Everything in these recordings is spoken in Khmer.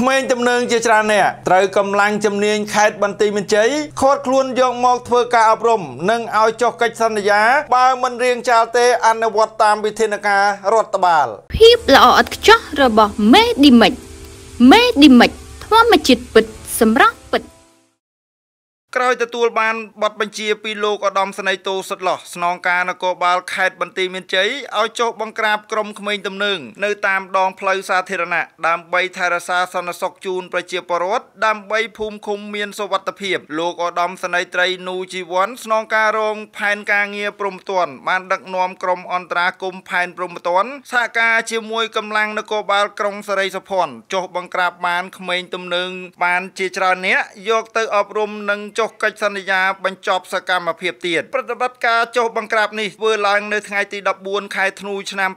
ក្មេងទំនើងជាច្រើនអ្នកត្រូវកម្លាំងជំនាញខេត្តបន្ទាយមានជ័យខាត់ខ្លួនយកមកធ្វើការអប់រំនិងឲ្យចុះកិច្ចសន្យា បើមិនរៀងចាលទេអនុវត្តតាមវិធានការរដ្ឋបាលភាពល្អឥតខ្ចោះរបស់មេឌីមិចមេឌីមិចធម្មជាតិពិតសម្រាប់ក្រោយទទួលបានប័ណ្ណបញ្ជាពីលោកឧត្តមស្នេហ៍តូសុតឡោះស្នងការនគរបាលខេត្តបន្ទាយមានជ័យឲ្យចុះបង្ក្រាបក្រុមក្មេងទំនើងនៅតាមដងផ្លូវសាធារណៈដើម្បីថែរក្សាសន្តិសុខជូនប្រជាពលរដ្ឋដើម្បីភូមិឃុំមានសុវត្ថិភាពលោកឧត្តមស្នេហ៍ត្រីនូជីវ័នស្នងការរងផែនការងារព្រំទាន់បានដឹកនាំក្រុមអន្តរាគមផែនព្រំទាន់សហការជាមួយកម្លាំងនគរបាលក្រុងសរីសុភ័ណ្ឌចុះបង្ក្រាបបានក្មេងទំនើងបានជាច្រើនអ្នកយកទៅអប់រំនិងចចុះកិច្ចសន្យាបញ្ចប់សកម្មភាពទៀតប្រតិបត្តិការចុះបង្ក្រាបនេះធ្វើឡើងនៅថ្ងៃទី14ខែធ្នូឆ្នាំ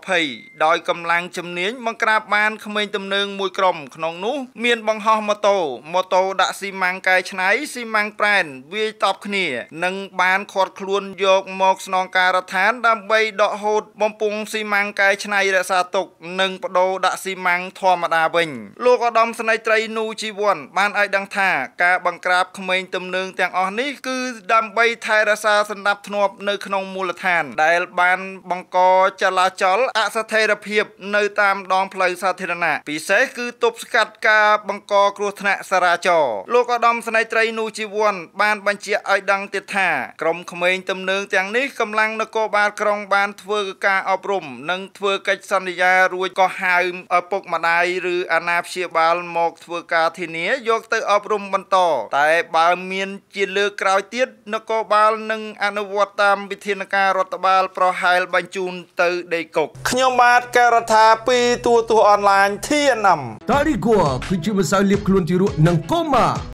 2020ដោយកម្លាំងជំនាញបង្ក្រាបបានក្មេងទំនើងមួយក្រុមក្នុងនោះមានបង្ហោះម៉ូតូម៉ូតូដាក់ស៊ីម៉ាំងកែច្នៃស៊ីម៉ាំងប្រែន វាយតប់គ្នា និងបានខាត់ខ្លួនយកមកស្នងការរដ្ឋានដើម្បីដកហូត បំពង់ស៊ីម៉ាំងកែច្នៃរក្សាទុកនិងបដូរដាក់ស៊ីម៉ាំងធម្មតាវិញលោកឧត្តមស្នេហ៍ត្រីនូជីវ័នបានឲ្យដឹងថាការបង្ក្រាបក្មេងងទំនើងទាំងអស់នេះគឺដើម្បីថែរក្សាសន្តិភាពនៅក្នុងមូលដ្ឋាន ដែលបានបង្កចលាចលអស្ថិរភាពនៅតាមដងផ្លូវសាធារណៈពិសេសគឺទប់ស្កាត់ការបង្កគ្រោះថ្នាក់ចរាចរណ៍លោកឧត្តមស្នេហ៍ត្រីនូជីវ័នបានបញ្ជាឲ្យដឹងទៀតថាក្រុមក្មេងទំនើងទាំងនេះកម្លាំងនគរបាលក្រុងបានធ្វើការអប់រំនិងធ្វើកិច្ចសន្យារួចក៏ហៅឪពុកម្ដាយឬអាណាព្យាបាលមកធ្វើការធានា យកទៅអប់រំបន្តតែបើមានជាលើក្រោយទៀតនគរបាលនឹងអនុវត្តតាមវិធានការរដ្ឋបាលប្រហែលបញ្ជូន ទៅដីកុកខ្ញុំបាទការដ្ឋាពីទូទស្សន៍អនឡាញ TNM តារីគួគឺជាម្សៅលាបខ្លួនទីរក់និងកូម៉ា